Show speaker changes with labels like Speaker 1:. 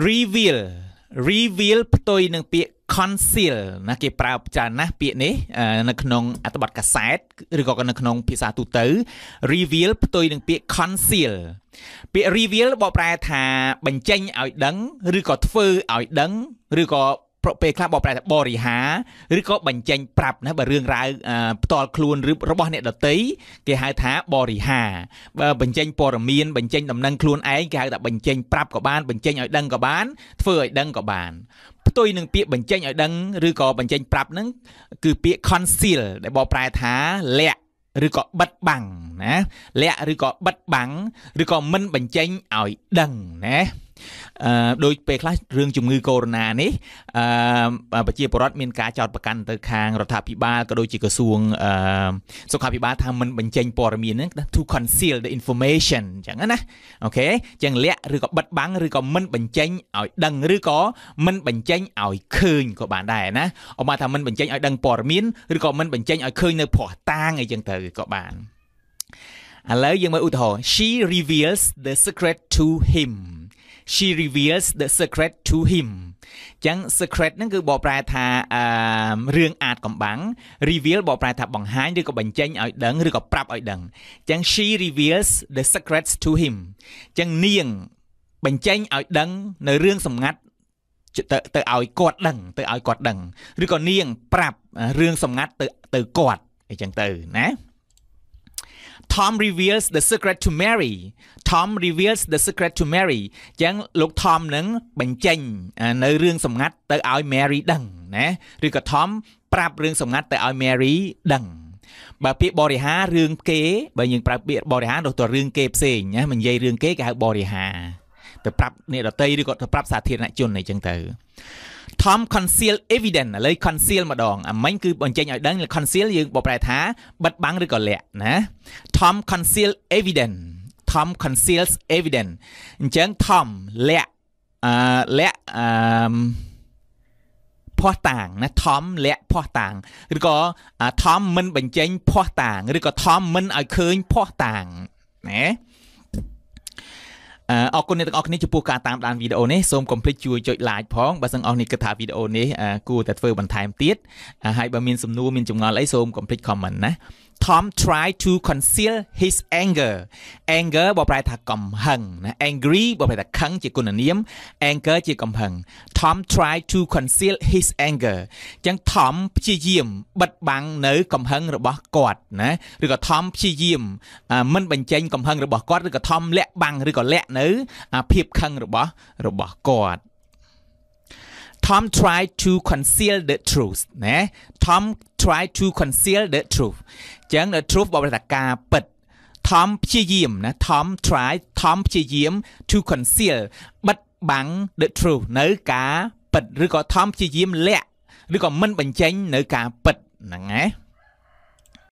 Speaker 1: reveal reveal ផ្ទុយនឹងពាក្យ conceal ណាគេប្រើច្រើនណាស់ពាក្យនេះនៅក្នុងអត្ថបទកាសែតឬក៏នៅក្នុង ភាសាទូទៅ reveal ផ្ទុយនឹងពាក្យ conceal ពាក្យ reveal បកប្រែថា បញ្ចេញឲ្យដឹងឬក៏ធ្វើឲ្យដឹងឬក៏ប្រពេលខ្លះបកប្រែថាបរិហាឬក៏បញ្ចេញប្រាប់ណាបើរឿងរ៉ាវផ្ទាល់ខ្លួនឬរបស់អ្នកដតីគេហៅថាបរិហាបើបញ្ចេញព័ត៌មានបញ្ចេញដំណឹងខ្លួនឯងគេហៅថាបញ្ចេញប្រាប់ក៏បានបញ្ចេញឲ្យដឹងក៏បានធ្វើឲ្យដឹងក៏បានផ្ទុយនឹងពាក្យបញ្ចេញឲ្យដឹងឬក៏បញ្ចេញប្រាប់ហ្នឹងគឺពាក្យ conceal ដែលបកប្រែថាលាក់ឬក៏បិទបាំងណាលាក់ឬក៏បិទបាំងឬក៏មិនបញ្ចេញឲ្យដឹងណាដោយពេលខ្លះរឿងជំងឺកូវីដ -19 នេះប្រជាពលរដ្ឋមានការចោទប្រកាន់ទៅខាងរដ្ឋាភិបាលក៏ដូចជាក្រសួងសុខាភិបាលថាមិនបញ្ចេញព័ត៌មានហ្នឹង to conceal the information អញ្ចឹងណាអូខេអញ្ចឹងលាក់ឬក៏បិទបាំងឬក៏មិនបញ្ចេញឲ្យដឹងឬក៏មិនបញ្ចេញឲ្យឃើញក៏បានដែរណាអមថាមិនបញ្ចេញឲ្យដឹងព័ត៌មានឬក៏មិនបញ្ចេញឲ្យឃើញនៅភ័ស្តុតាងអីចឹងទៅក៏បានឥឡូ w យើងមើលឧទាហរណ៍ she reveals the secret to him she reveals the secret to him ចឹង secret ហ្នឹងគឺបកប្រែថាអឺរឿងអាចកំបាំង reveal បកប្រែថាបង្ហាញឬក៏បញ្ចេញឲ្យដឹងឬក៏ប្រាប់ឲ្យដឹងចឹង she reveals the secrets to him ចឹងនាងបញ្ចេញឲ្យដឹង នៅរឿងសម្ងាត់ទៅទៅឲ្យគាត់ដឹងទៅឲ្យគាត់ដឹងឬក៏នាង ប្រាប់រឿងសម្ងាត់ទៅទៅគាត់អីចឹងទៅណា Tom reveals the secret to Mary Tom reveals the secret to Mary អញ្ចឹងលោក Tom នឹងបញ្ចេញ នៅរឿងសម្ងាត់ទៅឲ្យ Mary ដឹងណាឬក៏ Tom ប្រាប់រឿងសម្ងាត់ទៅឲ្យ Mary ដឹង បើពាក្យបរិហារឿងគេបើយើងប្រើពាក្យបរិហានោះទៅរឿងគេផ្សេងណាមិននិយាយរឿងគេគេហៅបរិហាទៅប្រាប់អ្នកដតីឬក៏ទៅប្រាប់សាធារណជនអីចឹងទៅ Tom conceal evidence ឥឡូវ conceal ម្ដងអាមិញគឺបញ្ចេញឲ្យដឹង conceal យើងបកប្រែថាបិទបាំងឬក៏លាក់ណា Tom conceal evidence Tom conceals evidence អញ្ចឹង Tom លាក់អឺលាក់អឺភ័ស្តុតាងណាថមលាក់ភ័ស្តុតាងឬក៏ថមមិនបញ្ចេញភ័ស្តុតាងឬក៏ថមមិនឲ្យឃើញភ័ស្តុតាងណាអរគុណអ្នកទាំងអស់គ្នាចំពោះការតាមដានវីដេអូនេះសូមកុំភ្លេចជួយចុច like ផងបើសិនអស់នេះគិតថាវីដេអូនេះគួរតែធ្វើបន្ថែមទៀតហើយបើមានសំណួរមានចម្ងល់អីសូមកុំភ្លេច comment ណា Tom tried to conceal his anger anger បើប្រែថាកំហឹងណា angry បើប្រែថាខឹងជាគុណនាម anger ជាកំហឹង Tom tried to conceal his anger អញ្ចឹង Tom ព្យាយាម បិទបាំងនៅ កំហឹងរបស់គាត់ណាឬក៏ Tom ព្យាយាម មិនបញ្ចេញ កំហឹងរបស់គាត់ឬក៏ Tom លាក់បាំងឬក៏លាក់នៅ ភាពខឹងរបស់របស់គាត់ Tom tried to conceal the truth ណា Tom tried to conceal the truth អញ្ចឹង the truth បបថាការពិត Tom ព្យាយាមណា Tom try Tom ព្យាយាម to conceal បិទបាំង the truth នៅការពិតឬក៏ Tom ព្យាយាមលាក់ឬក៏មិនបញ្ចេញ នៅការពិតហ្នឹងណា